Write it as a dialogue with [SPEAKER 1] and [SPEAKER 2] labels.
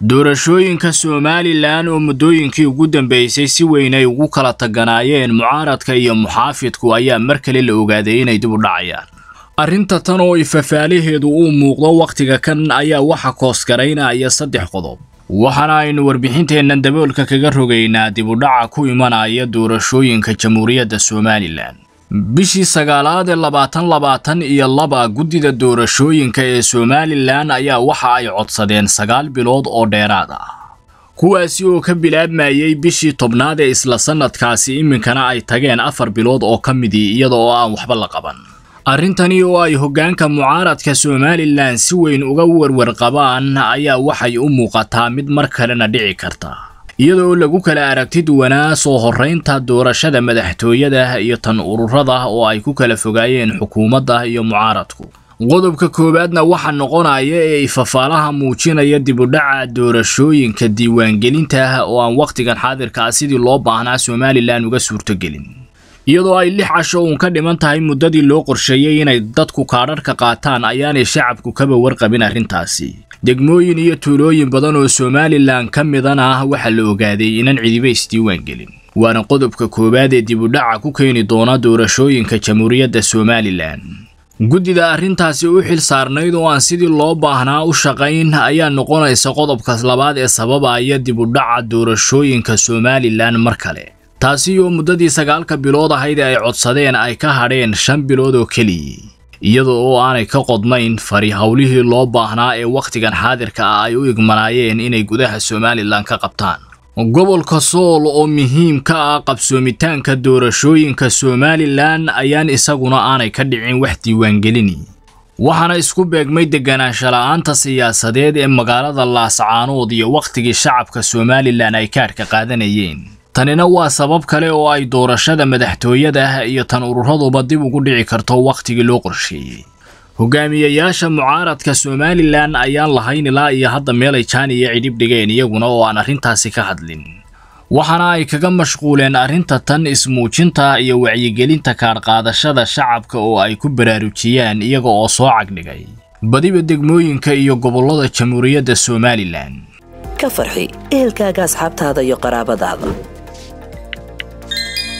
[SPEAKER 1] doorashooyinka somalilan oo muddooyinkii ugu dambeysay si weyn ay ugu kala taganaayeen mucaaradka iyo muxaafidku ayaa mar kale la ogaaday inay dib u dhacayaan arrinta tan oo ifafaalaheedu uu muuqdo wakhtiga kan ayaa waxa koosgaraynaya saddex qodob waxaana aynu warbixinteenna daboolka kaga rogaynaa dib u dhaca ku imanaya doorashooyinka jamhuuriyadda somalilan bishii sagaalaad ee labaatan labaatan iyo laba guddida doorashooyinka ee somalilan ayaa waxa ay codsadeen sagaal bilood oo dheeraad ah kuwaasi oo ka bilaabmayey bishii tobnaad ee isla sannadkaasi iminkana ay tageen afar bilood oo ka midii iyada oo aan waxba la qaban arrintani oo ay hoggaanka mucaaradka somalilan si weyn uga qabaan ayaa waxay u muuqataa mid mar kalena dhici karta iyadoo lagu kala aragti duwanaa soo horraynta doorashada madaxtooyada iyo tan ururada oo ay ku kala fogaayeen xukuumadda iyo mucaaradku qodobka koowaadna waxaa noqonaya ee ifafaalaha muujinaya dibudhaca doorashooyinka diiwaangelinta oo aan wakhtigan xaadirkaa ah sidii loo baahnaa somalilan uga suurtogelin iyadoo ay lix casho uun ka dhiman tahay muddadii loo qorsheeyey inay dadku kaadharka qaataan ayaanay shacabku kaba warqabin arrintaasi degmooyin iyo tuulooyin badan oo somalilan ka midan ah waxaa la ogaaday inaan cidibays diiwaangelin waana qodobka koowaad ee dib dibudhaca ku keeni doona doorashooyinka jamhuuriyadda somalilan guddida arrintaasi u xil saarnayd oo aan sidii loo baahnaa u shaqayn ayaa noqonaysa qodobka labaad ee sababaya dibudhaca doorashooyinka somalilan mar kale taasi oo muddadii sagaalka bilood ahayd ee ay codsadeen ay ka hadheen shan bilood oo keliya iyadoo oo aanay ka qodnayn fari howlihii loo baahnaa ee wakhtigan xaadirka ah ay u igmanaayeen inay gudaha somalilan ka qabtaan gobolka sool oo muhiim ka ah qabsoomitaanka doorashooyinka somalilan ayaan isaguna aanay ka dhicin wax diiwaangelini waxaana isku beegmay deganaansha siyaasadeed ee magaalada laascaanood iyo wakhtigii shacabka somalilan ay kaadhka qaadanayeen tanina waa sabab kale oo ay doorashada madaxtooyada iyo tan ururaduba dib ugu dhici karto wakhtigii loo qorsheeyey hogaamiyayaasha mucaaradka somalilan ayaan lahayn ilaa iyo hadda meelay jaaniya cidhib dhigeen iyaguna oo aan arrintaasi ka hadlin waxaana ay kaga mashquuleen arrinta tan ismuujinta iyo wacyigelinta kaadhqaadashada shacabka oo ay ku baraarujiyaan iyaga oo soo cagdhigay badiba degmooyinka iyo gobollada jamhuuriyadda somalilan
[SPEAKER 2] ka farxi ehelkaaga asxaabtaada iyo qaraabadaada